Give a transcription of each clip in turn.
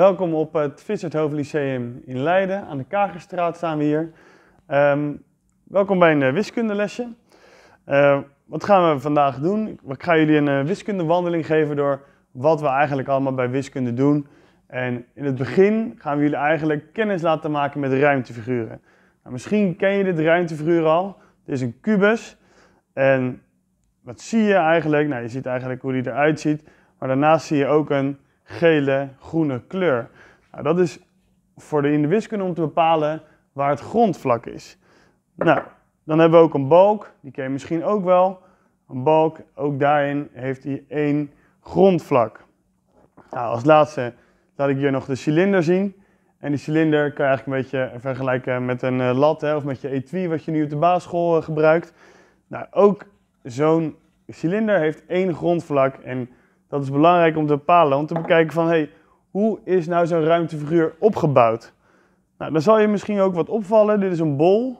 Welkom op het Vissert Hoof Lyceum in Leiden. Aan de Kagerstraat staan we hier. Ehm, welkom bij een eh, wiskundelesje. Ehm, wat gaan we vandaag doen? Ik ga jullie een eh, wiskundewandeling geven door wat we eigenlijk allemaal bij wiskunde doen. En in het begin gaan we jullie eigenlijk kennis laten maken met ruimtefiguren. Nou, misschien ken je dit ruimtefiguur al. Het is een kubus. En wat zie je eigenlijk? Nou, je ziet eigenlijk hoe die eruit ziet. Maar daarnaast zie je ook een gele, groene kleur. Nou, dat is voor de, in de wiskunde om te bepalen waar het grondvlak is. Nou, dan hebben we ook een balk, die ken je misschien ook wel. Een balk, ook daarin heeft hij één grondvlak. Nou, als laatste laat ik hier nog de cilinder zien. En die cilinder kan je eigenlijk een beetje vergelijken met een eh, lat hè, of met je etui wat je nu op de basisschool eh, gebruikt. Nou, ook zo'n cilinder heeft één grondvlak en dat is belangrijk om te bepalen, om te bekijken van hey, hoe is nou zo'n ruimtefiguur opgebouwd? Nou, dan zal je misschien ook wat opvallen. Dit is een bol.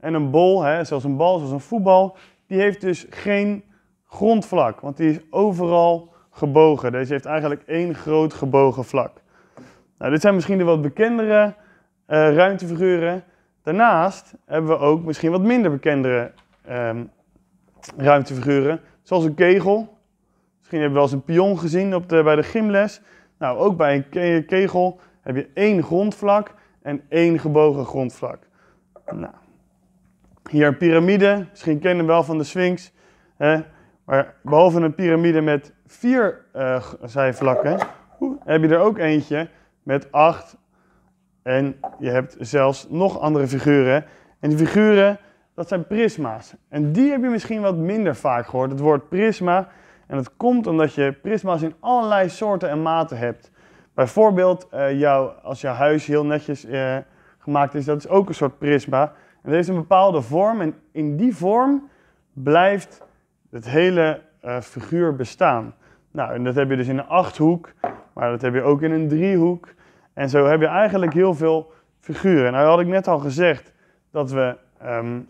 En een bol, hè, zoals een bal, zoals een voetbal, die heeft dus geen grondvlak, want die is overal gebogen. Deze heeft eigenlijk één groot gebogen vlak. Nou, dit zijn misschien de wat bekendere uh, ruimtefiguren. Daarnaast hebben we ook misschien wat minder bekendere ehm, ruimtefiguren, zoals een kegel. Misschien hebben we wel eens een pion gezien op de, bij de gymles. Nou, ook bij een kegel heb je één grondvlak en één gebogen grondvlak. Nou, hier een piramide, misschien kennen we wel van de Sphinx. Hè? Maar behalve een piramide met vier eh, zijvlakken, heb je er ook eentje met acht. En je hebt zelfs nog andere figuren. En die figuren, dat zijn prisma's. En die heb je misschien wat minder vaak gehoord. Het woord prisma en dat komt omdat je prisma's in allerlei soorten en maten hebt. Bijvoorbeeld, eh, jouw, als jouw huis heel netjes eh, gemaakt is, dat is ook een soort prisma. En deze is een bepaalde vorm en in die vorm blijft het hele eh, figuur bestaan. Nou, en dat heb je dus in een achthoek, maar dat heb je ook in een driehoek. En zo heb je eigenlijk heel veel figuren. Nou had ik net al gezegd dat we, ehm,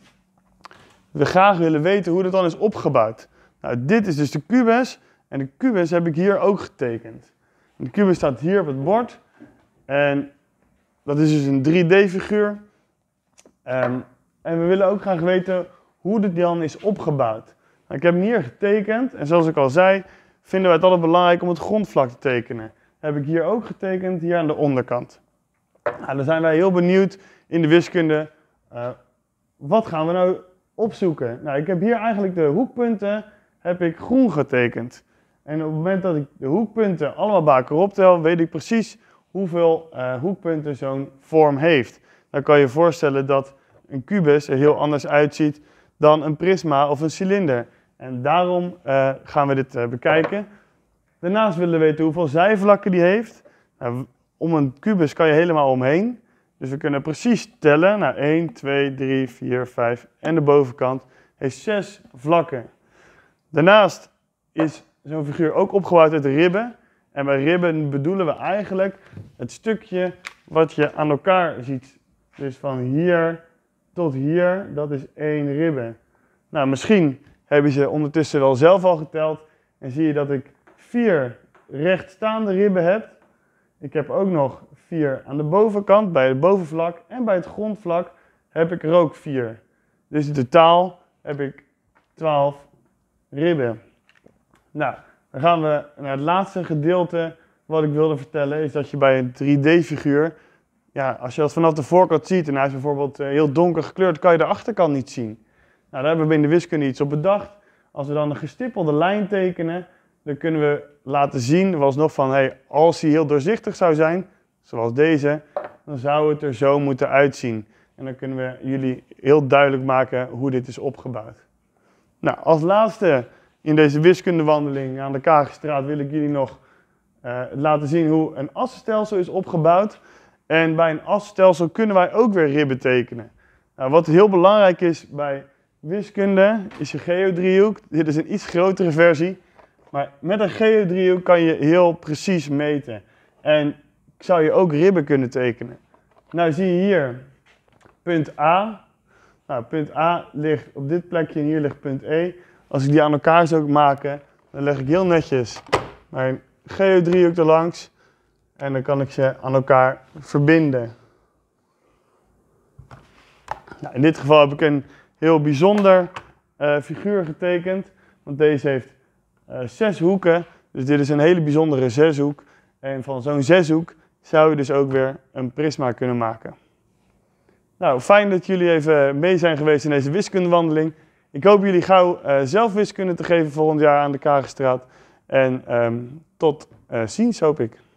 we graag willen weten hoe dat dan is opgebouwd. Nou, dit is dus de kubus. En de kubus heb ik hier ook getekend. De kubus staat hier op het bord. En dat is dus een 3D-figuur. Ehm, en we willen ook graag weten hoe dit dan is opgebouwd. Nou, ik heb hem hier getekend. En zoals ik al zei, vinden wij het altijd belangrijk om het grondvlak te tekenen. heb ik hier ook getekend, hier aan de onderkant. Nou, dan zijn wij heel benieuwd in de wiskunde. Eh, wat gaan we nou opzoeken? Nou, ik heb hier eigenlijk de hoekpunten heb ik groen getekend. En op het moment dat ik de hoekpunten allemaal bij elkaar optel, weet ik precies hoeveel eh, hoekpunten zo'n vorm heeft. Dan kan je voorstellen dat een kubus er heel anders uitziet dan een prisma of een cilinder. En daarom eh, gaan we dit eh, bekijken. Daarnaast willen we weten hoeveel zijvlakken die heeft. Nou, om een kubus kan je helemaal omheen. Dus we kunnen precies tellen. Nou, 1, 2, 3, 4, 5 en de bovenkant heeft 6 vlakken. Daarnaast is zo'n figuur ook opgebouwd uit ribben. En bij ribben bedoelen we eigenlijk het stukje wat je aan elkaar ziet. Dus van hier tot hier, dat is één ribben. Nou, misschien hebben ze ondertussen wel zelf al geteld en zie je dat ik vier rechtstaande ribben heb. Ik heb ook nog vier aan de bovenkant, bij het bovenvlak en bij het grondvlak heb ik er ook vier. Dus in totaal heb ik 12 ribben. Nou, dan gaan we naar het laatste gedeelte. Wat ik wilde vertellen is dat je bij een 3D-figuur, ja, als je dat vanaf de voorkant ziet en hij is bijvoorbeeld eh, heel donker gekleurd, kan je de achterkant niet zien. Nou, daar hebben we in de wiskunde iets op bedacht. Als we dan een gestippelde lijn tekenen, dan kunnen we laten zien, was nog van, hey, als hij heel doorzichtig zou zijn, zoals deze, dan zou het er zo moeten uitzien. En dan kunnen we jullie heel duidelijk maken hoe dit is opgebouwd. Nou, als laatste in deze wiskundewandeling aan de Kagenstraat wil ik jullie nog eh, laten zien hoe een assenstelsel is opgebouwd. En bij een assenstelsel kunnen wij ook weer ribben tekenen. Nou, wat heel belangrijk is bij wiskunde is je geodriehoek. Dit is een iets grotere versie. Maar met een geodriehoek kan je heel precies meten. En zou je ook ribben kunnen tekenen. Nou zie je hier punt A. Nou, punt A ligt op dit plekje en hier ligt punt E. Als ik die aan elkaar zou maken, dan leg ik heel netjes mijn geodriehoek erlangs. En dan kan ik ze aan elkaar verbinden. Nou, in dit geval heb ik een heel bijzonder eh, figuur getekend. Want deze heeft eh, zes hoeken. Dus dit is een hele bijzondere zeshoek. En van zo'n zeshoek zou je dus ook weer een prisma kunnen maken. Nou, fijn dat jullie even mee zijn geweest in deze wiskundewandeling. Ik hoop jullie gauw eh, zelf wiskunde te geven volgend jaar aan de Kagenstraat. En ehm, tot eh, ziens, hoop ik.